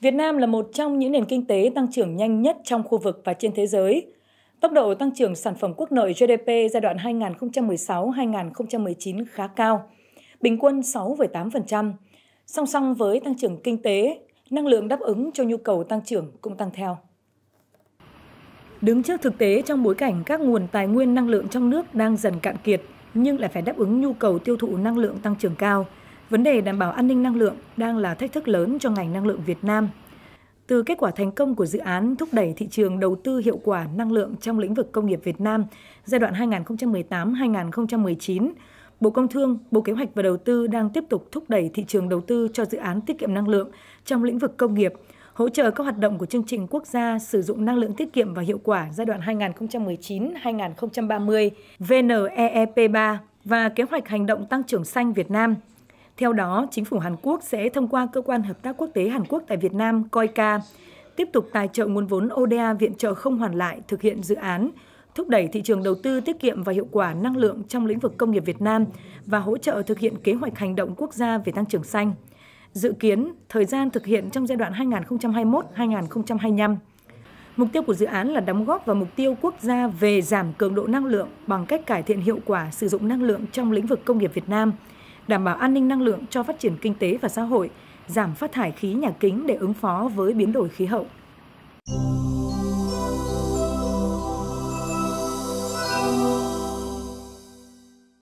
Việt Nam là một trong những nền kinh tế tăng trưởng nhanh nhất trong khu vực và trên thế giới. Tốc độ tăng trưởng sản phẩm quốc nội GDP giai đoạn 2016-2019 khá cao, bình quân 6,8%. Song song với tăng trưởng kinh tế, năng lượng đáp ứng cho nhu cầu tăng trưởng cũng tăng theo. Đứng trước thực tế trong bối cảnh các nguồn tài nguyên năng lượng trong nước đang dần cạn kiệt nhưng lại phải đáp ứng nhu cầu tiêu thụ năng lượng tăng trưởng cao – Vấn đề đảm bảo an ninh năng lượng đang là thách thức lớn cho ngành năng lượng Việt Nam. Từ kết quả thành công của dự án thúc đẩy thị trường đầu tư hiệu quả năng lượng trong lĩnh vực công nghiệp Việt Nam giai đoạn 2018-2019, Bộ Công Thương, Bộ Kế hoạch và Đầu tư đang tiếp tục thúc đẩy thị trường đầu tư cho dự án tiết kiệm năng lượng trong lĩnh vực công nghiệp, hỗ trợ các hoạt động của chương trình quốc gia sử dụng năng lượng tiết kiệm và hiệu quả giai đoạn 2019-2030 VNEEP3 và kế hoạch hành động tăng trưởng xanh Việt Nam theo đó, chính phủ Hàn Quốc sẽ thông qua Cơ quan Hợp tác Quốc tế Hàn Quốc tại Việt Nam COICA tiếp tục tài trợ nguồn vốn ODA viện trợ không hoàn lại thực hiện dự án, thúc đẩy thị trường đầu tư tiết kiệm và hiệu quả năng lượng trong lĩnh vực công nghiệp Việt Nam và hỗ trợ thực hiện kế hoạch hành động quốc gia về tăng trưởng xanh. Dự kiến, thời gian thực hiện trong giai đoạn 2021-2025. Mục tiêu của dự án là đóng góp vào mục tiêu quốc gia về giảm cường độ năng lượng bằng cách cải thiện hiệu quả sử dụng năng lượng trong lĩnh vực công nghiệp Việt Nam – đảm bảo an ninh năng lượng cho phát triển kinh tế và xã hội, giảm phát thải khí nhà kính để ứng phó với biến đổi khí hậu.